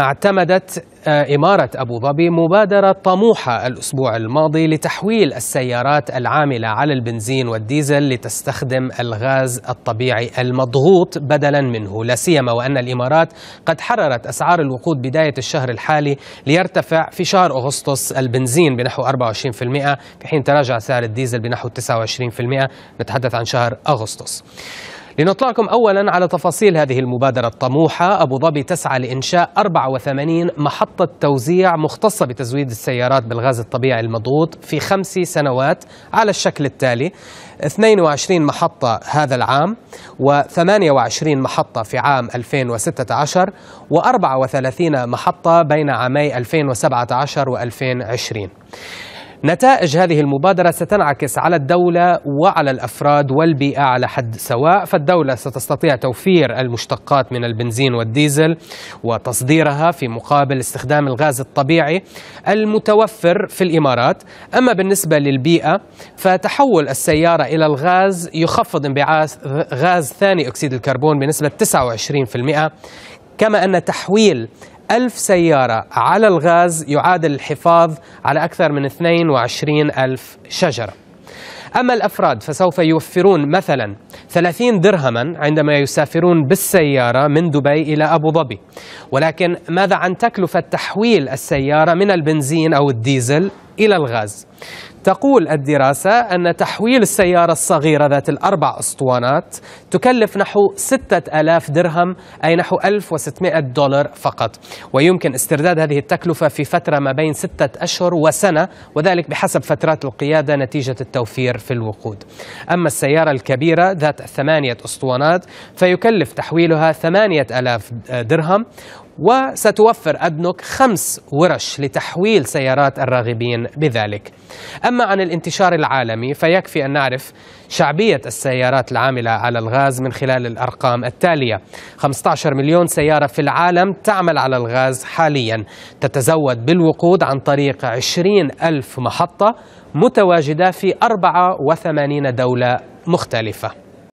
اعتمدت آه، إمارة أبو ظبي مبادرة طموحة الأسبوع الماضي لتحويل السيارات العاملة على البنزين والديزل لتستخدم الغاز الطبيعي المضغوط بدلا منه لا سيما وأن الإمارات قد حررت أسعار الوقود بداية الشهر الحالي ليرتفع في شهر أغسطس البنزين بنحو 24% في حين تراجع سعر الديزل بنحو 29% نتحدث عن شهر أغسطس لنطلعكم أولا على تفاصيل هذه المبادرة الطموحة أبو ظبي تسعى لإنشاء 84 محطة توزيع مختصة بتزويد السيارات بالغاز الطبيعي المضغوط في خمس سنوات على الشكل التالي 22 محطة هذا العام و28 محطة في عام 2016 و34 محطة بين عامي 2017 و2020 نتائج هذه المبادرة ستنعكس على الدولة وعلى الأفراد والبيئة على حد سواء فالدولة ستستطيع توفير المشتقات من البنزين والديزل وتصديرها في مقابل استخدام الغاز الطبيعي المتوفر في الإمارات أما بالنسبة للبيئة فتحول السيارة إلى الغاز يخفض انبعاث غاز ثاني أكسيد الكربون بنسبة 29% كما أن تحويل ألف سيارة على الغاز يعادل الحفاظ على أكثر من 22 ألف شجرة أما الأفراد فسوف يوفرون مثلا 30 درهما عندما يسافرون بالسيارة من دبي إلى أبو ظبي ولكن ماذا عن تكلفة تحويل السيارة من البنزين أو الديزل إلى الغاز تقول الدراسة أن تحويل السيارة الصغيرة ذات الأربع أسطوانات تكلف نحو 6000 درهم أي نحو 1600 دولار فقط ويمكن استرداد هذه التكلفة في فترة ما بين ستة أشهر وسنة وذلك بحسب فترات القيادة نتيجة التوفير في الوقود أما السيارة الكبيرة ذات ثمانية أسطوانات فيكلف تحويلها 8000 درهم وستوفر أدنوك خمس ورش لتحويل سيارات الراغبين بذلك أما عن الانتشار العالمي فيكفي أن نعرف شعبية السيارات العاملة على الغاز من خلال الأرقام التالية 15 مليون سيارة في العالم تعمل على الغاز حاليا تتزود بالوقود عن طريق 20 ألف محطة متواجدة في 84 دولة مختلفة